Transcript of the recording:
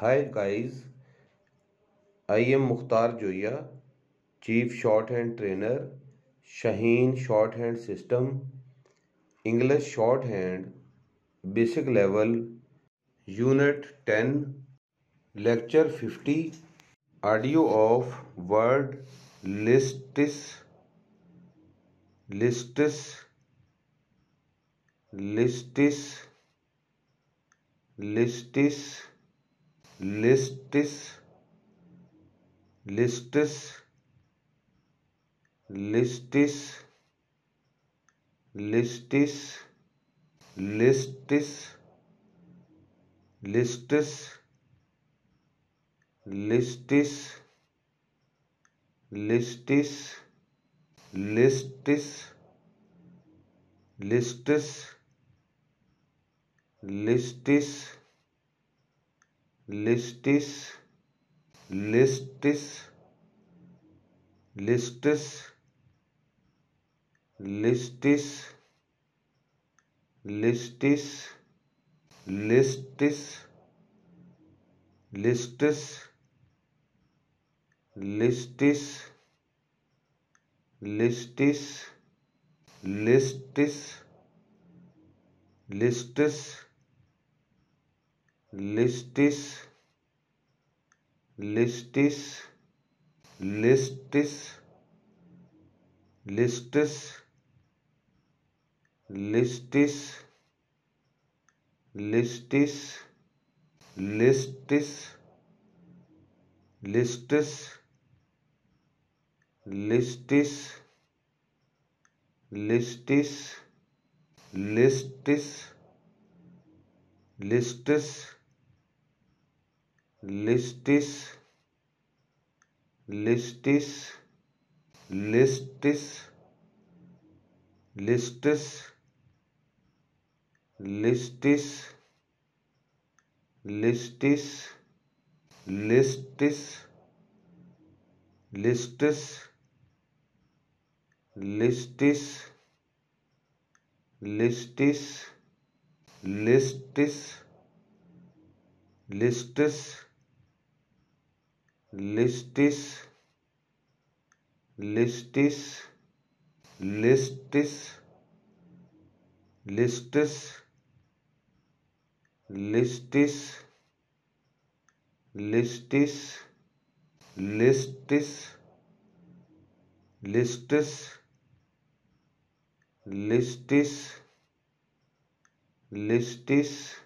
hi guys I am Mukhtar Zoya chief shorthand trainer Shaheen shorthand system English shorthand basic level unit ten lecture fifty audio of word lists lists lists lists lists lists lists lists lists lists lists lists lists lists lists listis listis listis listis listis listis listis listis listis listis listis lists lists lists lists lists lists lists lists lists lists lists lists lists lists lists lists lists lists lists lists lists lists lists lists listis listis listis listis listis listis listis listis listis listis